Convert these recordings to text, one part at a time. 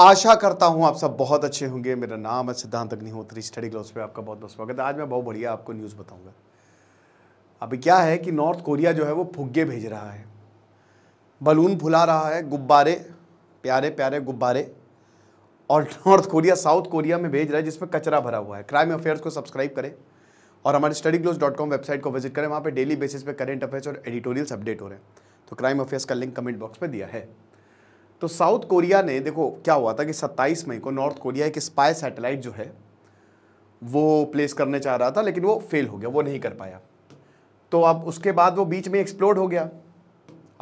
आशा करता हूँ आप सब बहुत अच्छे होंगे मेरा नाम है सिद्धांत अग्निहोत्री स्टडी ग्लोस पे आपका बहुत बहुत स्वागत है आज मैं बहुत बढ़िया आपको न्यूज़ बताऊंगा अभी क्या है कि नॉर्थ कोरिया जो है वो फुग्गे भेज रहा है बलून फुला रहा है गुब्बारे प्यारे प्यारे गुब्बारे और नॉर्थ कोरिया साउथ कोरिया में भेज रहा है जिसमें कचरा भरा हुआ है क्राइम अफेयर्स को सब्सक्राइब करें और हमारे study glows dot com website को विजिट करें वहाँ पर डेली बेसिस पर करेंट अफेयर्स और एडिटोरियल्स अपडेट हो रहे हैं तो क्राइम अफेयर्स का लिंक कमेंट बॉक्स में दिया है तो साउथ कोरिया ने देखो क्या हुआ था कि 27 मई को नॉर्थ कोरिया एक स्पाई सैटेलाइट जो है वो प्लेस करने चाह रहा था लेकिन वो फेल हो गया वो नहीं कर पाया तो अब उसके बाद वो बीच में एक्सप्लोड हो गया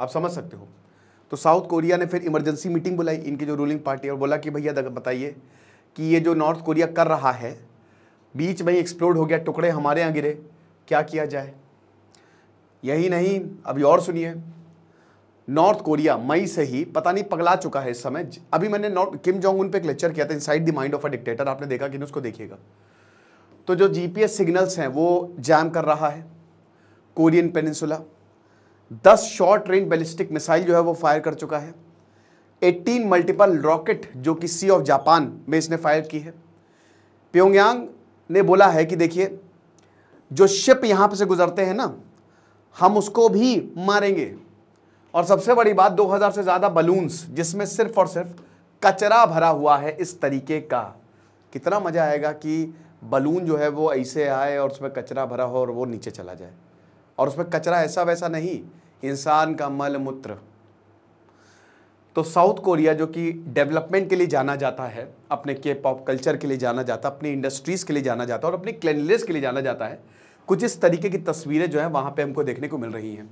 आप समझ सकते हो तो साउथ कोरिया ने फिर इमरजेंसी मीटिंग बुलाई इनकी जो रूलिंग पार्टी और बोला कि भैया बताइए कि ये जो नॉर्थ कोरिया कर रहा है बीच में ही एक्सप्लोड हो गया टुकड़े हमारे यहाँ गिरे क्या किया जाए यही नहीं अभी और सुनिए नॉर्थ कोरिया मई से ही पता नहीं पगला चुका है इस समय अभी मैंने नॉर्थ किम जोंग उन पर एक लेक्चर किया था inside the mind of a dictator आपने देखा कि उसको देखिएगा तो जो जीपीएस सिग्नल्स हैं वो जैम कर रहा है कोरियन पेनिनसुला दस शॉर्ट रेंज बैलिस्टिक मिसाइल जो है वो फायर कर चुका है एट्टीन मल्टीपल रॉकेट जो कि सी ऑफ जापान में इसने फायर की है प्योंगयांग ने बोला है कि देखिए जो शिप यहाँ पर से गुजरते हैं ना हम उसको भी मारेंगे और सबसे बड़ी बात 2000 से ज़्यादा बलून्स जिसमें सिर्फ और सिर्फ कचरा भरा हुआ है इस तरीके का कितना मज़ा आएगा कि बलून जो है वो ऐसे आए और उसमें कचरा भरा हो और वो नीचे चला जाए और उसमें कचरा ऐसा वैसा नहीं इंसान का मल मूत्र तो साउथ कोरिया जो कि डेवलपमेंट के लिए जाना जाता है अपने के पॉप कल्चर के लिए जाना जाता है अपनी इंडस्ट्रीज़ के लिए जाना जाता है और अपनी क्लैनलीनेस के लिए जाना जाता है कुछ इस तरीके की तस्वीरें जो है वहाँ पे हमको देखने को मिल रही हैं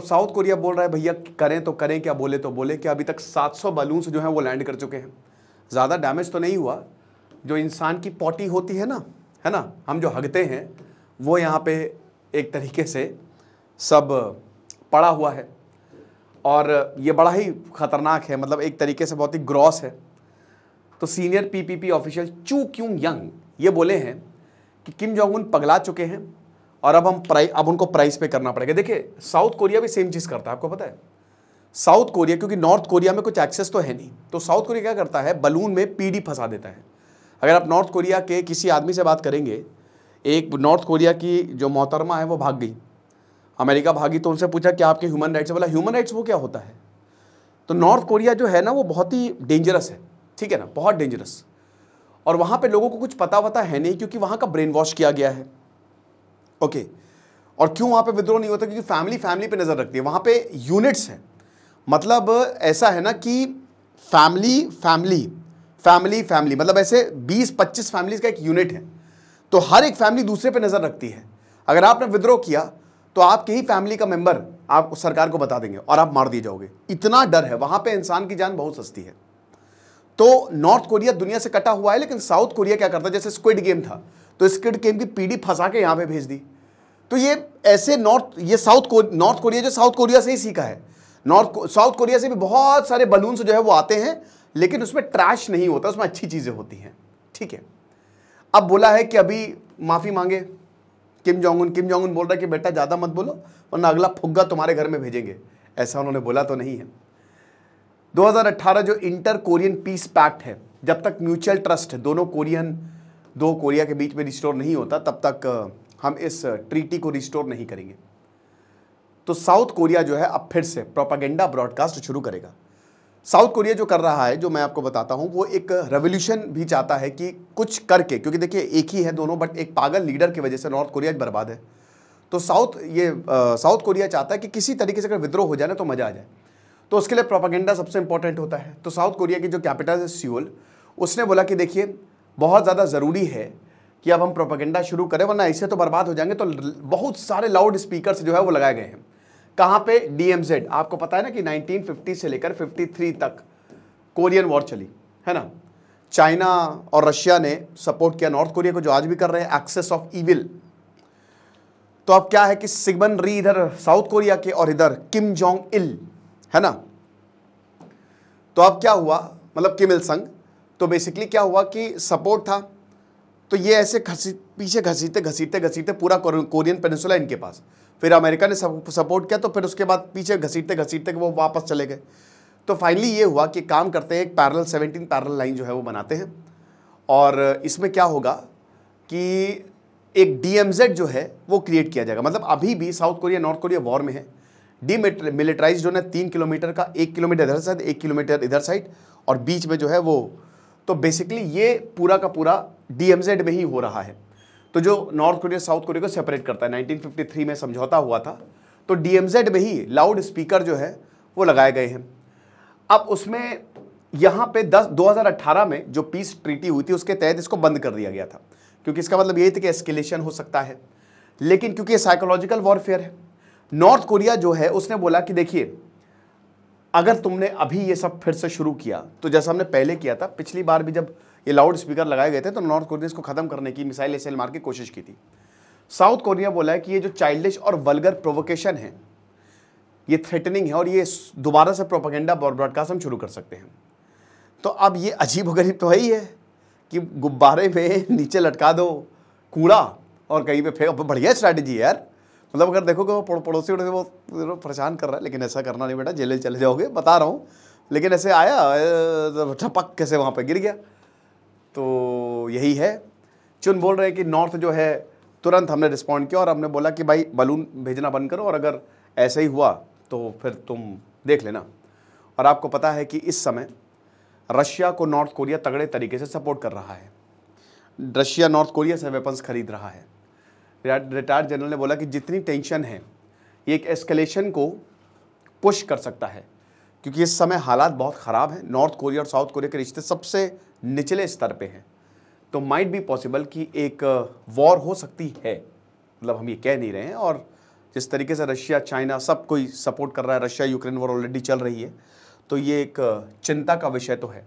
तो साउथ कोरिया बोल रहा है भैया करें तो करें क्या बोले तो बोले कि अभी तक 700 सौ बलून्स जो हैं वो लैंड कर चुके हैं ज़्यादा डैमेज तो नहीं हुआ जो इंसान की पॉटी होती है ना है ना हम जो हगते हैं वो यहाँ पे एक तरीके से सब पड़ा हुआ है और ये बड़ा ही ख़तरनाक है मतलब एक तरीके से बहुत ही ग्रॉस है तो सीनियर पीपीपी ऑफिशियल चू क्यों यंग ये बोले हैं कि किम जोंग उन पगला चुके हैं और अब हम प्राइ अब उनको प्राइस पे करना पड़ेगा देखिए साउथ कोरिया भी सेम चीज़ करता है आपको पता है साउथ कोरिया क्योंकि नॉर्थ कोरिया में कुछ एक्सेस तो है नहीं तो साउथ कोरिया क्या करता है बलून में पीडी फंसा देता है अगर आप नॉर्थ कोरिया के किसी आदमी से बात करेंगे एक नॉर्थ कोरिया की जो मोहतरमा है वो भाग गई अमेरिका भागी तो उनसे पूछा कि आपके ह्यूमन राइट्स बोला ह्यूमन राइट्स वो क्या होता है तो नॉर्थ कोरिया जो है ना वो बहुत ही डेंजरस है ठीक है ना बहुत डेंजरस और वहाँ पे लोगों को कुछ पता वता है नहीं क्योंकि वहाँ का ब्रेन वॉश किया गया है ओके और क्यों वहाँ पे विद्रोह नहीं होता क्योंकि फैमिली फैमिली पे नज़र रखती है वहाँ पे यूनिट्स हैं मतलब ऐसा है ना कि फैमिली फैमिली फैमिली फैमिली मतलब ऐसे 20-25 फैमिलीज का एक यूनिट है तो हर एक फैमिली दूसरे पे नज़र रखती है अगर आपने विद्रोह किया तो आपके ही फैमिली का मेंबर आप उस सरकार को बता देंगे और आप मार दिए जाओगे इतना डर है वहाँ पर इंसान की जान बहुत सस्ती है तो नॉर्थ कोरिया दुनिया से कटा हुआ है लेकिन साउथ कोरिया क्या करता है जैसे स्क्विड गेम था तो स्किड गेम की पीढ़ी फंसा के यहाँ पे भेज दी तो ये ऐसे नॉर्थ ये साउथ नॉर्थ कोरिया जो साउथ कोरिया से ही सीखा है नॉर्थ साउथ कोरिया से भी बहुत सारे बलून्स जो है वो आते हैं लेकिन उसमें ट्रैश नहीं होता उसमें अच्छी चीज़ें होती हैं ठीक है अब बोला है कि अभी माफ़ी मांगे किम उन किम उन बोल रहा है कि बेटा ज़्यादा मत बोलो वरना अगला फुग्गा तुम्हारे घर में भेजेंगे ऐसा उन्होंने बोला तो नहीं है 2018 जो इंटर कोरियन पीस पैक्ट है जब तक म्यूचुअल ट्रस्ट दोनों कोरियन दो कोरिया के बीच में रिस्टोर नहीं होता तब तक हम इस ट्रीटी को रिस्टोर नहीं करेंगे तो साउथ कोरिया जो है अब फिर से प्रोपागेंडा ब्रॉडकास्ट शुरू करेगा साउथ कोरिया जो कर रहा है जो मैं आपको बताता हूँ वो एक रेवोल्यूशन भी चाहता है कि कुछ करके क्योंकि देखिए एक ही है दोनों बट एक पागल लीडर की वजह से नॉर्थ कोरिया बर्बाद है तो साउथ ये साउथ कोरिया चाहता है कि किसी तरीके से अगर विद्रोह हो जाए ना तो मज़ा आ जाए तो उसके लिए प्रोपागेंडा सबसे इंपॉर्टेंट होता है तो साउथ कोरिया की जो कैपिटल है सियोल उसने बोला कि देखिए बहुत ज़्यादा ज़रूरी है कि अब हम प्रोपागेंडा शुरू करें वरना ऐसे तो बर्बाद हो जाएंगे तो बहुत सारे लाउड स्पीकर जो है वो लगाए गए हैं कहाँ पे डीएमजेड आपको पता है ना कि 1950 से लेकर 53 तक कोरियन वॉर चली है ना चाइना और रशिया ने सपोर्ट किया नॉर्थ कोरिया को जो आज भी कर रहे हैं एक्सेस ऑफ ईविल तो अब क्या है कि सिगमन री इधर साउथ कोरिया के और इधर किम जोंग इल है ना तो अब क्या हुआ मतलब किम इल संघ तो बेसिकली क्या हुआ कि सपोर्ट था तो ये ऐसे घसी पीछे घसीते घसीते घसीते पूरा कोरियन पेनसुला इनके पास फिर अमेरिका ने सपोर्ट किया तो फिर उसके बाद पीछे घसीटते घसीटते वो वापस चले गए तो फाइनली ये हुआ कि काम करते हैं एक पैरल सेवनटीन पैरल लाइन जो है वो बनाते हैं और इसमें क्या होगा कि एक डी जो है वो क्रिएट किया जाएगा मतलब अभी भी South Korea North Korea war में है डी मिलिट्राइज जो है तीन किलोमीटर का एक किलोमीटर इधर साइड एक किलोमीटर इधर साइड और बीच में जो है वो तो बेसिकली ये पूरा का पूरा डीएमजेड में ही हो रहा है तो जो नॉर्थ कोरिया साउथ कोरिया को सेपरेट करता है 1953 में समझौता हुआ था तो डीएमजेड में ही लाउड स्पीकर जो है वो लगाए गए हैं अब उसमें यहाँ पे 10 2018 में जो पीस ट्रीटी हुई थी उसके तहत इसको बंद कर दिया गया था क्योंकि इसका मतलब यही था कि एस्केलेशन हो सकता है लेकिन क्योंकि ये साइकोलॉजिकल वॉरफेयर है नॉर्थ कोरिया जो है उसने बोला कि देखिए अगर तुमने अभी ये सब फिर से शुरू किया तो जैसा हमने पहले किया था पिछली बार भी जब ये लाउड स्पीकर लगाए गए थे तो नॉर्थ कोरिया इसको खत्म करने की मिसाइल एसेल मार की कोशिश की थी साउथ कोरिया बोला है कि ये जो चाइल्डिश और वलगर प्रोवोकेशन है ये थ्रेटनिंग है और ये दोबारा से प्रोपागेंडा ब्रॉडकास्ट हम शुरू कर सकते हैं तो अब ये अजीब गरीब तो है ही है कि गुब्बारे में नीचे लटका दो कूड़ा और कहीं पे फेंक बढ़िया स्ट्रैटेजी है यार मतलब अगर देखोगे वो पड़ोसी उड़े वो परेशान कर रहा है लेकिन ऐसा करना नहीं बेटा जेल चले जाओगे बता रहा हूँ लेकिन ऐसे आया ठपक कैसे वहाँ पर गिर गया तो यही है चुन बोल रहे हैं कि नॉर्थ जो है तुरंत हमने रिस्पॉन्ड किया और हमने बोला कि भाई बलून भेजना बंद करो और अगर ऐसे ही हुआ तो फिर तुम देख लेना और आपको पता है कि इस समय रशिया को नॉर्थ कोरिया तगड़े तरीके से सपोर्ट कर रहा है रशिया नॉर्थ कोरिया से वेपन्स खरीद रहा है रिटायर्ड जनरल ने बोला कि जितनी टेंशन है ये एक एस्केलेशन को पुश कर सकता है क्योंकि इस समय हालात बहुत ख़राब हैं नॉर्थ कोरिया और साउथ कोरिया के रिश्ते सबसे निचले स्तर पे हैं तो माइट बी पॉसिबल कि एक वॉर uh, हो सकती है मतलब हम ये कह नहीं रहे हैं और जिस तरीके से रशिया चाइना सब कोई सपोर्ट कर रहा है रशिया यूक्रेन वॉर ऑलरेडी चल रही है तो ये एक uh, चिंता का विषय तो है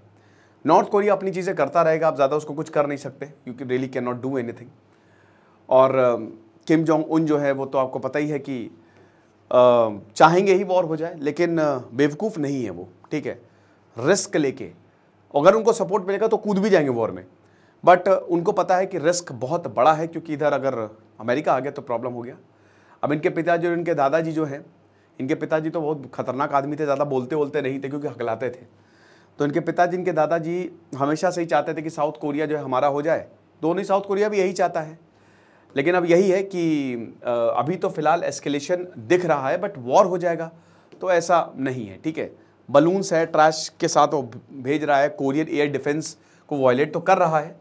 नॉर्थ कोरिया अपनी चीज़ें करता रहेगा आप ज़्यादा उसको कुछ कर नहीं सकते you really can not do anything और किम जोंग उन जो है वो तो आपको पता ही है कि चाहेंगे ही वॉर हो जाए लेकिन बेवकूफ़ नहीं है वो ठीक है रिस्क लेके अगर उनको सपोर्ट मिलेगा तो कूद भी जाएंगे वॉर में बट उनको पता है कि रिस्क बहुत बड़ा है क्योंकि इधर अगर अमेरिका आ गया तो प्रॉब्लम हो गया अब इनके पिताजी और इनके दादाजी जो हैं इनके पिताजी तो बहुत खतरनाक आदमी थे ज़्यादा बोलते बोलते नहीं थे क्योंकि हकलाते थे तो इनके पिताजी इनके दादाजी हमेशा से ही चाहते थे कि साउथ कोरिया जो है हमारा हो जाए दोनों ही साउथ कोरिया भी यही चाहता है लेकिन अब यही है कि अभी तो फिलहाल एस्केलेशन दिख रहा है बट वॉर हो जाएगा तो ऐसा नहीं है ठीक है बलून्स है ट्रैश के साथ वो भेज रहा है कोरियन एयर डिफेंस को वॉयलेट तो कर रहा है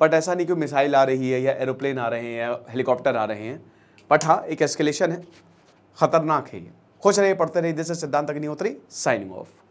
बट ऐसा नहीं कि मिसाइल आ रही है या एरोप्लेन आ रहे हैं या हेलीकॉप्टर आ रहे हैं बट हाँ एक एस्केलेशन है ख़तरनाक है ये खुश रहिए पढ़ते रहिए जैसे सिद्धांत अग्निहोत्री साइनिंग ऑफ